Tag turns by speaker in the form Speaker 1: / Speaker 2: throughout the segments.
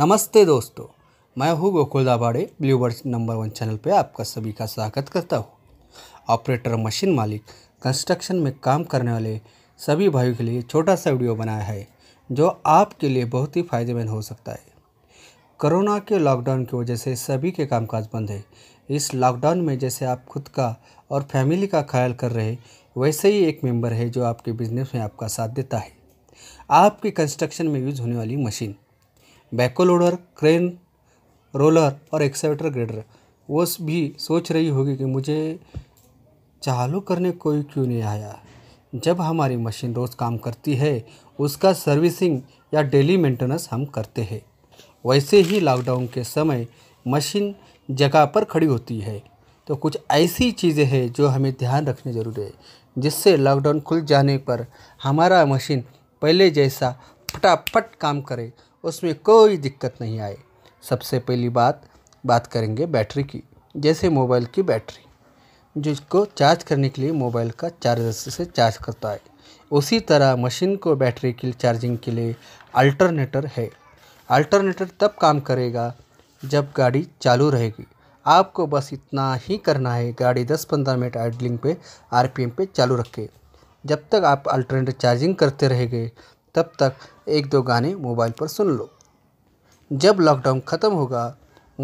Speaker 1: नमस्ते दोस्तों मैं हूँ Gokul Dabade blue bird number one channel पे आपका सभी का स्वागत करता हूँ ऑपरेटर मशीन मालिक कंस्ट्रक्शन में काम करने वाले सभी भाइयों के लिए छोटा सा वीडियो बनाया है जो आपके लिए बहुत ही फायदेमंद हो सकता है कोरोना के लॉकडाउन की वजह से सभी के कामकाज बंद है इस लॉकडाउन में जैसे आप खुद का और फैमिली का ख्याल कर रहे वैसे ही एक मेंबर है जो आपके बिजनेस में आपका साथ देता है आपके कंस्ट्रक्शन में यूज होने वाली मशीन बैको लोडर क्रेन रोलर और एक्सेवेटर ग्रेडर वो भी सोच रही होगी कि मुझे चालू करने कोई क्यों नहीं आया जब हमारी मशीन रोज़ काम करती है उसका सर्विसिंग या डेली मेंटेनेंस हम करते हैं वैसे ही लॉकडाउन के समय मशीन जगह पर खड़ी होती है तो कुछ ऐसी चीज़ें हैं जो हमें ध्यान रखने ज़रूरी है जिससे लॉकडाउन खुल जाने पर हमारा मशीन पहले जैसा फटाफट काम करे उसमें कोई दिक्कत नहीं आए सबसे पहली बात बात करेंगे बैटरी की जैसे मोबाइल की बैटरी जिसको चार्ज करने के लिए मोबाइल का चार्जर से चार्ज करता है उसी तरह मशीन को बैटरी की चार्जिंग के लिए अल्टरनेटर है अल्टरनेटर तब काम करेगा जब गाड़ी चालू रहेगी आपको बस इतना ही करना है गाड़ी 10-15 मिनट आइडलिंग पे आरपीएम पे चालू रखें जब तक आप अल्टरनेटर चार्जिंग करते रहेंगे तब तक एक दो गाने मोबाइल पर सुन लो जब लॉकडाउन ख़त्म होगा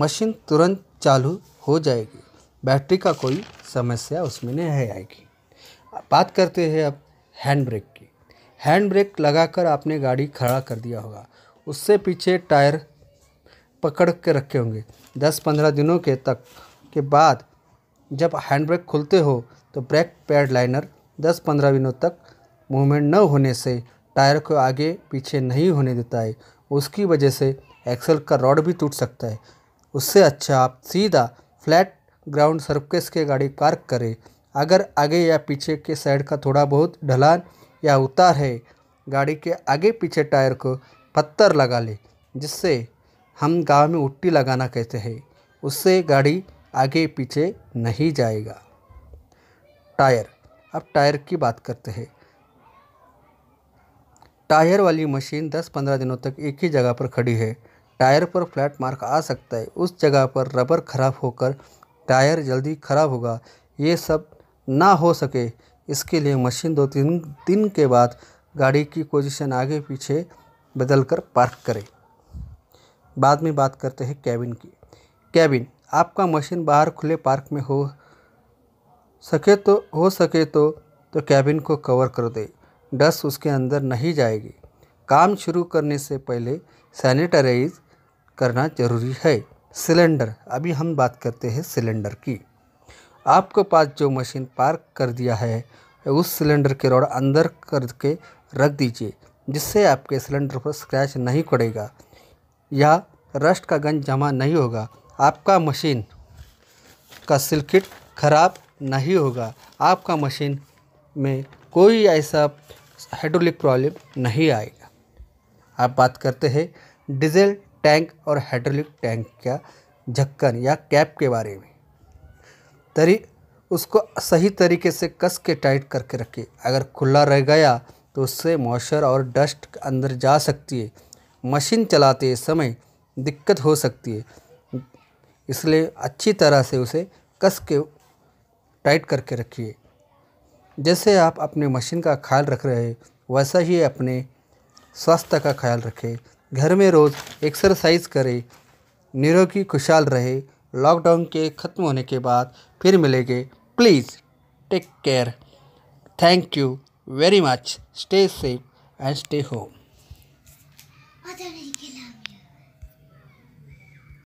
Speaker 1: मशीन तुरंत चालू हो जाएगी बैटरी का कोई समस्या उसमें नहीं आएगी बात करते हैं अब हैंड ब्रेक की हैंड ब्रेक लगाकर आपने गाड़ी खड़ा कर दिया होगा उससे पीछे टायर पकड़ के रखे होंगे दस पंद्रह दिनों के तक के बाद जब हैंड ब्रेक खुलते हो तो ब्रेक पैड लाइनर दस पंद्रह दिनों तक मूवमेंट न होने से टायर को आगे पीछे नहीं होने देता है उसकी वजह से एक्सल का रॉड भी टूट सकता है उससे अच्छा आप सीधा फ्लैट ग्राउंड सर्कस के गाड़ी पार्क करें अगर आगे या पीछे के साइड का थोड़ा बहुत ढलान या उतार है गाड़ी के आगे पीछे टायर को पत्थर लगा ले जिससे हम गांव में उट्टी लगाना कहते हैं उससे गाड़ी आगे पीछे नहीं जाएगा टायर अब टायर की बात करते हैं टायर वाली मशीन 10-15 दिनों तक एक ही जगह पर खड़ी है टायर पर फ्लैट मार्क आ सकता है उस जगह पर रबर खराब होकर टायर जल्दी खराब होगा ये सब ना हो सके इसके लिए मशीन दो तीन दिन के बाद गाड़ी की पोजीशन आगे पीछे बदल कर पार्क करें बाद में बात करते हैं कैबिन की कैबिन आपका मशीन बाहर खुले पार्क में हो सके तो हो सके तो तो कैबिन को कवर कर दे डस उसके अंदर नहीं जाएगी काम शुरू करने से पहले सैनिटाइज करना ज़रूरी है सिलेंडर अभी हम बात करते हैं सिलेंडर की आपके पास जो मशीन पार्क कर दिया है उस सिलेंडर के रोड अंदर करके रख दीजिए जिससे आपके सिलेंडर पर स्क्रैच नहीं पड़ेगा या रस्ट का गंज जमा नहीं होगा आपका मशीन का सिलकिट खराब नहीं होगा आपका मशीन में कोई ऐसा हाइड्रोलिक प्रॉब्लम नहीं आएगा आप बात करते हैं डीजल टैंक और हाइड्रोलिक टैंक का झक्कन या कैप के बारे में तरी उसको सही तरीके से कस के टाइट करके रखे अगर खुला रह गया तो उससे मॉइस्चर और डस्ट अंदर जा सकती है मशीन चलाते समय दिक्कत हो सकती है इसलिए अच्छी तरह से उसे कस के टाइट करके रखिए जैसे आप अपने मशीन का ख्याल रख रहे हैं वैसा ही अपने स्वास्थ्य का ख्याल रखें घर में रोज़ एक्सरसाइज करें निरोगी खुशहाल रहे लॉकडाउन के ख़त्म होने के बाद फिर मिलेंगे please take care thank you very much stay safe and stay home